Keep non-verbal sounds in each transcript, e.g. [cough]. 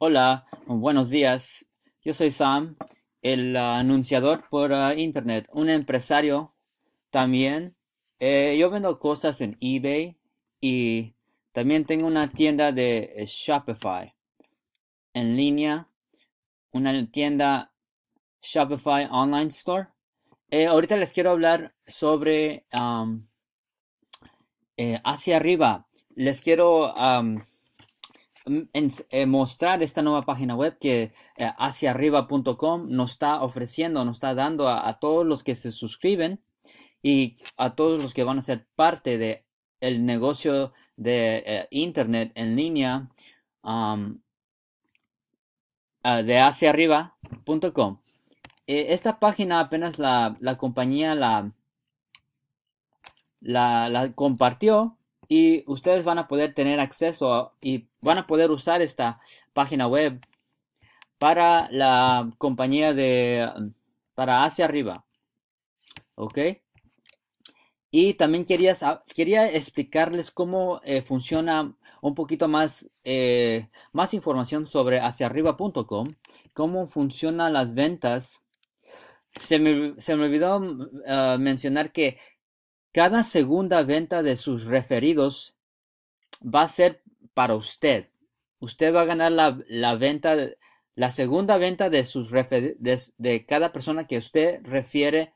Hola, buenos días. Yo soy Sam, el anunciador por ah, Internet, un empresario también. Eh, yo vendo cosas en eBay y también tengo una tienda de eh, Shopify en línea, una tienda Shopify Online Store. Eh, ahorita les quiero hablar sobre hacia arriba. Les quiero... Mm, en, eh, mostrar esta nueva página web que eh, hacia arriba.com nos está ofreciendo, nos está dando a, todos los que se suscriben y a todos los que van a ser parte de el negocio de eh, internet en línea de hacia arriba.com. E, esta página apenas la, compañía la, la compartió y ustedes van a poder tener acceso y van a poder usar esta página web para la compañía de para hacia arriba ok y también quería, quería explicarles cómo eh, funciona un poquito más, eh, más información sobre hacia arriba.com, cómo funcionan las ventas. Se me, olvidó mm, ah, mencionar que cada segunda venta de sus referidos va a ser para usted. Usted va a ganar la, la venta, la segunda venta de sus de, cada persona que usted refiere.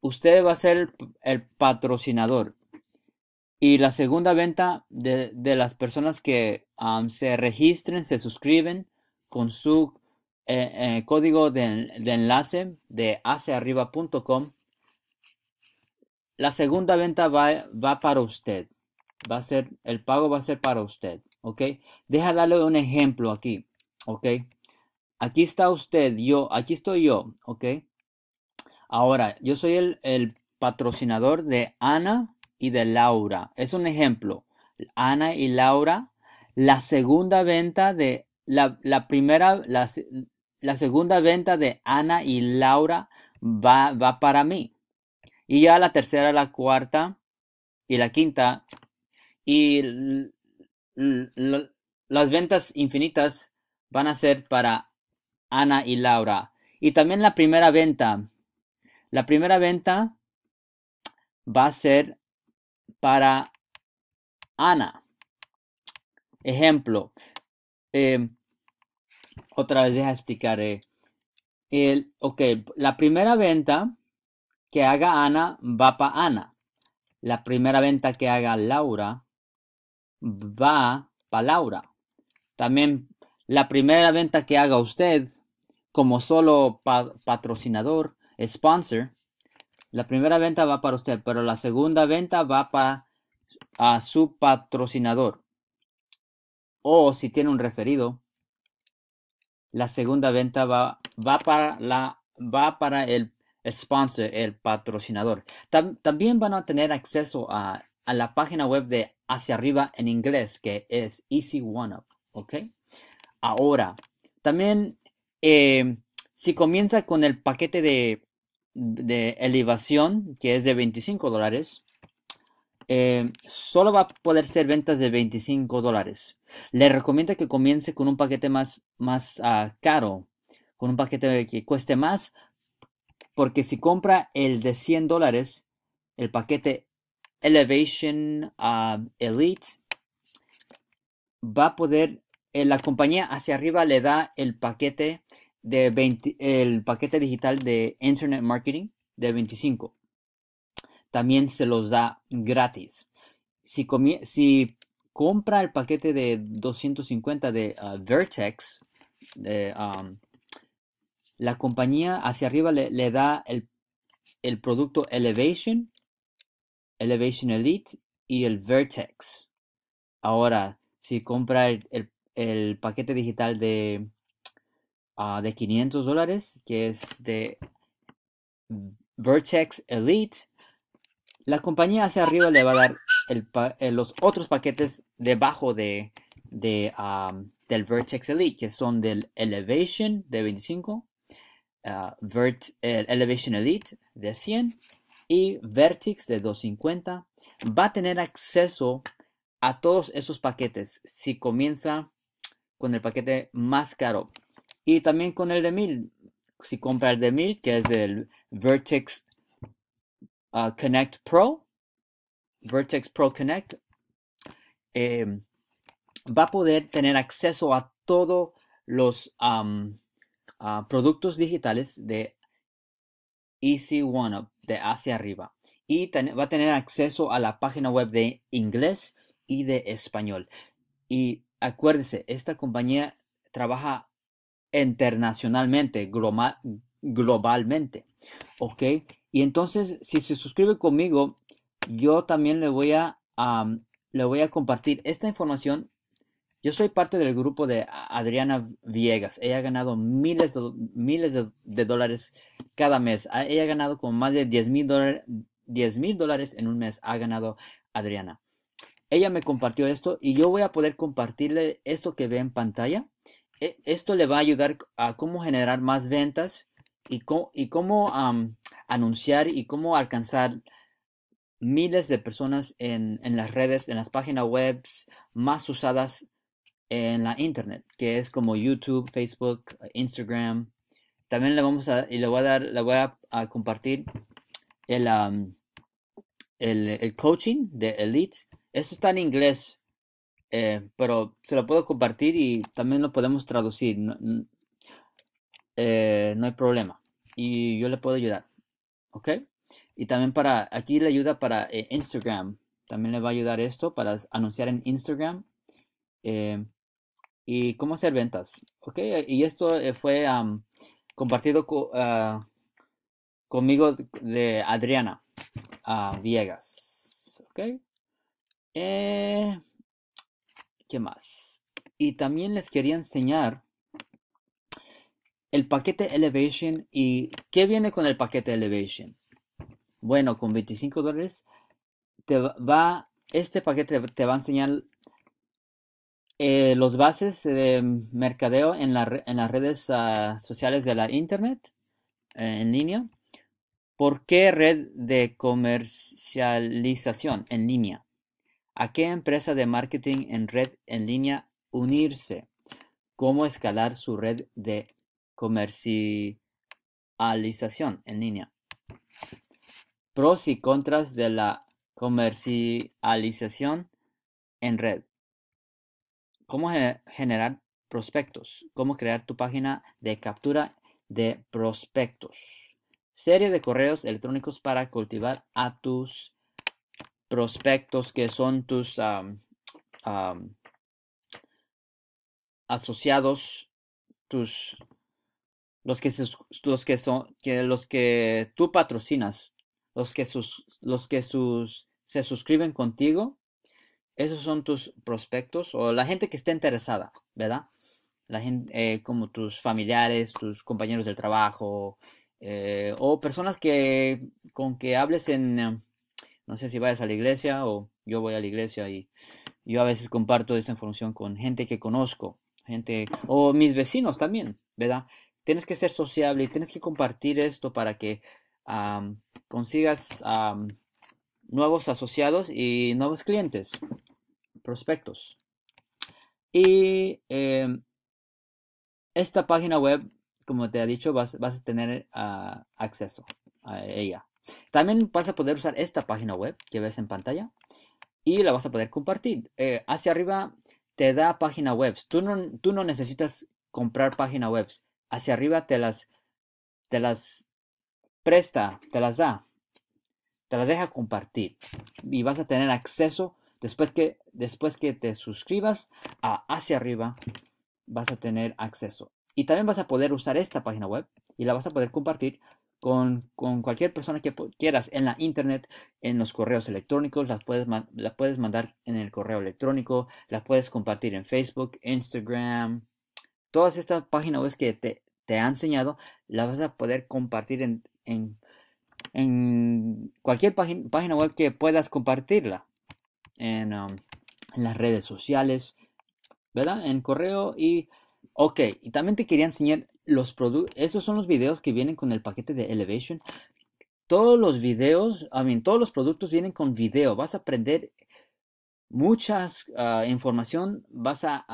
Usted va a ser el, patrocinador. Y la segunda venta de, las personas que se registren, se suscriben con su eh, eh, código de, enlace de hacearriba.com. La segunda venta va, va para usted. Va a ser, el pago va a ser para usted. ¿Ok? Deja darle un ejemplo aquí. ¿Ok? Aquí está usted, yo, aquí estoy yo. ¿Ok? Ahora, yo soy el, patrocinador de Ana y de Laura. Es un ejemplo. Ana y Laura. La segunda venta de la, primera, la, la, segunda venta de Ana y Laura va, va para mí. Y ya la tercera, la cuarta y la quinta. Y las ventas infinitas van a ser para Ana y Laura. Y también la primera venta. La primera venta va a ser para Ana. Ejemplo. Eh, otra vez deja explicar. Eh, el, ok, la primera venta que haga Ana va para Ana. La primera venta que haga Laura va para Laura. También la primera venta que haga usted como solo patrocinador, sponsor, la primera venta va para usted, pero la segunda venta va para a su patrocinador. O si tiene un referido, la segunda venta va, va para la va para el sponsor, el patrocinador. también van a tener acceso a, la página web de Hacia Arriba en inglés, que es Easy One Up, ¿ok? Ahora, también eh, si comienza con el paquete de, elevación, que es de 25 dólares, eh, solo va a poder ser ventas de 25 dólares. Le recomiendo que comience con un paquete más, más ah, caro, con un paquete que cueste más porque si compra el de 100 dólares, el paquete Elevation ah, Elite, va a poder, eh, la compañía hacia arriba le da el paquete, de el paquete digital de Internet Marketing de 25. También se los da gratis. Si, compra el paquete de 250 de ah, Vertex, de, ah, la compañía hacia arriba le, da el, producto Elevation, Elevation Elite y el Vertex. Ahora, si compra el, paquete digital de, ah, de 500 dólares, que es de Vertex Elite, la compañía hacia arriba le va a dar eh, los otros paquetes debajo de, ah, del Vertex Elite, que son del Elevation de 25, Uh, el Elevation Elite de 100 y vertex de 250, va a tener acceso a todos esos paquetes si comienza con el paquete más caro. Y también con el de 1000, si compra el de 1000, que es el Vertex uh, Connect Pro, Vertex Pro Connect, eh, va a poder tener acceso a todos los um, productos digitales de Easy One de hacia arriba. Y va a tener acceso a la página web de inglés y de español. Y acuérdense, esta compañía trabaja internacionalmente, global, globalmente. ¿Ok? Y entonces, si se suscribe conmigo, yo también le voy a, le voy a compartir esta información yo soy parte del grupo de Adriana Viegas. Ella ha ganado miles de, miles de, dólares cada mes. Ella ha ganado como más de 10 mil dólares en un mes. Ha ganado Adriana. Ella me compartió esto y yo voy a poder compartirle esto que ve en pantalla. E, esto le va a ayudar a cómo generar más ventas y cómo, anunciar y cómo alcanzar miles de personas en, en las redes, en las páginas web más usadas en la internet, que es como YouTube, Facebook, Instagram. También le vamos a, y le voy a dar, le voy a, compartir el, el, coaching de Elite. Esto está en inglés, eh, pero se lo puedo compartir y también lo podemos traducir. Eh, no, hay problema. Y yo le puedo ayudar. ¿Ok? Y también para, aquí le ayuda para eh, Instagram. También le va a ayudar esto para anunciar en Instagram y cómo hacer ventas. ¿Ok? Y esto eh, fue compartido ah, conmigo de Adriana ah, Viegas. ¿Ok? Eh, ¿Qué más? Y también les quería enseñar el paquete Elevation y qué viene con el paquete Elevation. Bueno, con 25 dólares te va, este paquete te va a enseñar eh, los bases de mercadeo en, las redes ah, sociales de la Internet eh, en línea. ¿Por qué red de comercialización en línea? ¿A qué empresa de marketing en red en línea unirse? ¿Cómo escalar su red de comercialización en línea? Pros y contras de la comercialización en red cómo generar prospectos, cómo crear tu página de captura de prospectos. Serie de correos electrónicos para cultivar a tus prospectos que son tus asociados, tus los que, los que son que los que tú patrocinas, los que sus los que sus se suscriben contigo esos son tus prospectos o la gente que está interesada, ¿verdad? La gente, eh, como tus familiares, tus compañeros del trabajo, eh, o personas que con que hables en, em, no sé si vayas a la iglesia o yo voy a la iglesia y yo a veces comparto esta información con gente que conozco, gente, o mis vecinos también, ¿verdad? Tienes que ser sociable y tienes que compartir esto para que consigas nuevos asociados y nuevos clientes, prospectos. Y em, esta página web, como te he dicho, vas, a tener ah, acceso a ella. También vas a poder usar esta página web que ves en pantalla y la vas a poder compartir. Eh, hacia arriba te da página web. Tú no, tú no necesitas comprar página web. Hacia arriba te las, te las presta, te las da te las deja compartir y vas a tener acceso después que, después que te suscribas a hacia arriba, vas a tener acceso. Y también vas a poder usar esta página web y la vas a poder compartir con, cualquier persona que quieras en la internet, en los correos electrónicos, las puedes, la puedes mandar en el correo electrónico, la puedes compartir en Facebook, Instagram, todas estas páginas web que te, te ha enseñado, las vas a poder compartir en, en en cualquier página web que puedas compartirla. Um, en, las redes sociales, ¿verdad? En correo y... Ok, y también te quería enseñar los productos. Esos son los videos que vienen con el paquete de Elevation. Todos los videos, a mean, todos los productos vienen con video. Vas a aprender mucha ah, información. Vas a,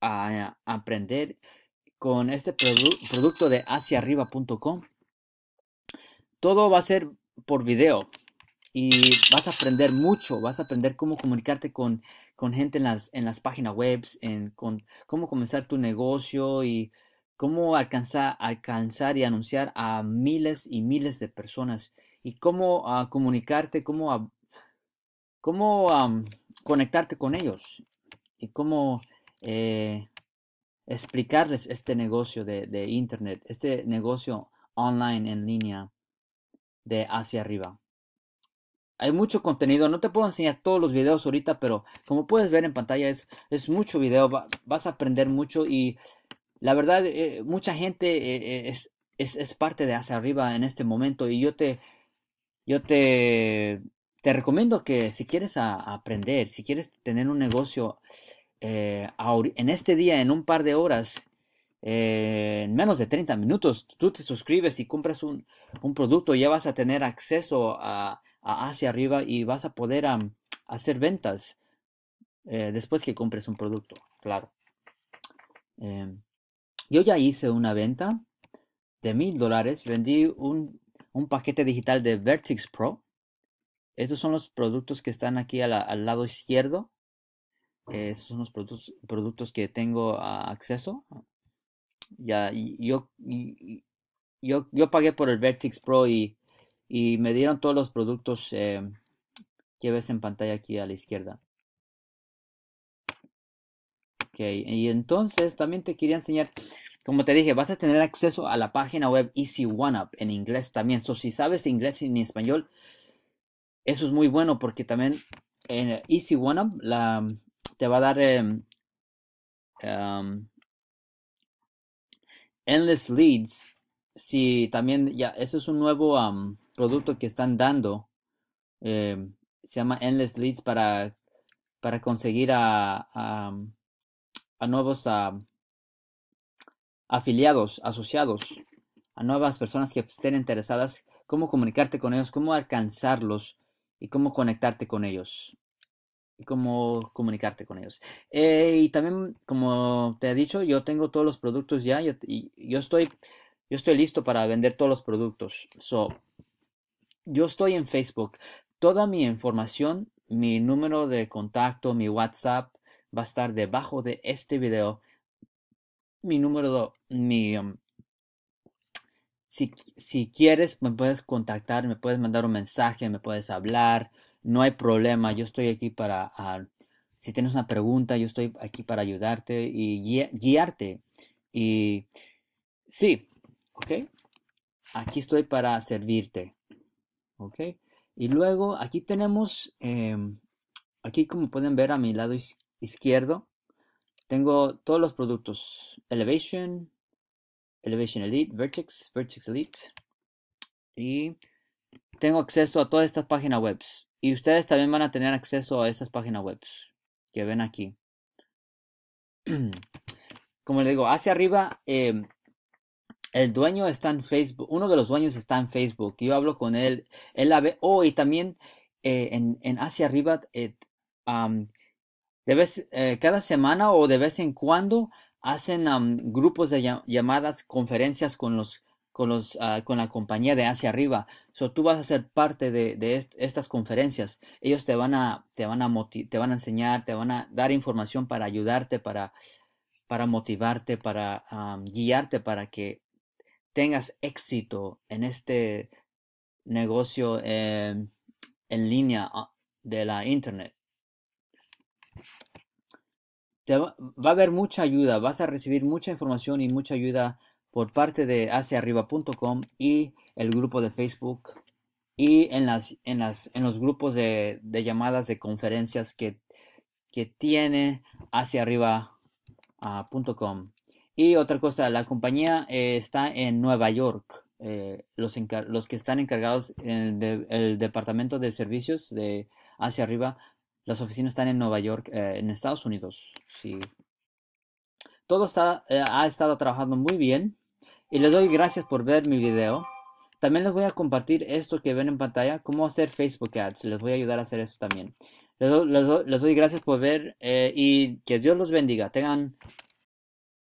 a, aprender con este producto de hacia arriba.com todo va a ser por video y vas a aprender mucho, vas a aprender cómo comunicarte con, gente en las, páginas web, cómo comenzar tu negocio y cómo alcanzar, alcanzar y anunciar a miles y miles de personas y cómo ah, comunicarte, cómo, cómo conectarte con ellos y cómo eh, explicarles este negocio de Internet, este negocio online en línea de hacia arriba. Hay mucho contenido, no te puedo enseñar todos los videos ahorita, pero como puedes ver en pantalla es, es mucho video, vas a aprender mucho y la verdad eh, mucha gente eh, eh, es, es, parte de hacia arriba en este momento y yo te, yo te, te recomiendo que si quieres aprender, si quieres tener un negocio en este día, en un par de horas, eh, en menos de 30 minutos tú te suscribes y compras un, un producto, ya vas a tener acceso a, hacia arriba y vas a poder hacer ventas eh, después que compres un producto, claro. Eh, yo ya hice una venta de mil dólares, vendí un, un, paquete digital de Vertix Pro. Estos son los productos que están aquí al lado izquierdo. estos son los productos, productos que tengo ah, acceso ya yo, yo, yo pagué por el Vertix Pro y, y me dieron todos los productos em, que ves en pantalla aquí a la izquierda. Ok, y entonces también te quería enseñar, como te dije, vas a tener acceso a la página web Easy One Up en inglés también. So, si sabes inglés y español, eso es muy bueno porque también en Easy One Up te va a dar... Em, em, Endless Leads, si también, ya, eso es un nuevo producto que están dando. Em, se llama Endless Leads para, para conseguir a, nuevos afiliados, asociados, a nuevas personas que estén interesadas, cómo comunicarte con ellos, cómo alcanzarlos y cómo conectarte con ellos cómo comunicarte con ellos. Eh, y también, como te he dicho, yo tengo todos los productos ya yo, y yo estoy, yo estoy listo para vender todos los productos. So, yo estoy en Facebook. Toda mi información, mi número de contacto, mi WhatsApp va a estar debajo de este video. Mi número, mi... Um, si, si quieres, me puedes contactar, me puedes mandar un mensaje, me puedes hablar no hay problema, yo estoy aquí para, ah, si tienes una pregunta, yo estoy aquí para ayudarte y guiarte. Y sí, ¿ok? Aquí estoy para servirte, ¿ok? Y luego aquí tenemos, em, aquí como pueden ver a mi lado izquierdo, tengo todos los productos, Elevation, Elevation Elite, Vertex, Vertex Elite, y tengo acceso a todas estas páginas webs. Y ustedes también van a tener acceso a estas páginas web que ven aquí. [clears throat] Como les digo, hacia arriba, em, el dueño está en Facebook. Uno de los dueños está en Facebook. Yo hablo con él. Él la ve. Oh, y también eh, en, hacia arriba, eh, eh, cada semana o de vez en cuando hacen grupos de llamadas, conferencias con los con, los, ah, con la compañía de hacia arriba. So, tú vas a ser parte de, estas conferencias. Ellos te van a, te van a, te van a enseñar, te van a dar información para ayudarte, para, para motivarte, para guiarte, para que tengas éxito en este negocio em, en línea ah, de la internet. va a haber mucha ayuda, vas a recibir mucha información y mucha ayuda por parte de hacia arriba.com y el grupo de Facebook y en, las, en, las, en los grupos de, llamadas de conferencias que, que tiene haciaarriba.com. Ah, arribacom y otra cosa, la compañía eh, está en Nueva York. Eh, los, los, que están encargados en el, departamento de servicios de hacia arriba, las oficinas están en Nueva York, eh, en Estados Unidos. Sí. Todo está, ha estado trabajando muy bien y les doy gracias por ver mi video. También les voy a compartir esto que ven en pantalla, cómo hacer Facebook Ads. Les voy a ayudar a hacer esto también. Les, doy gracias por ver eh, y que Dios los bendiga. Tengan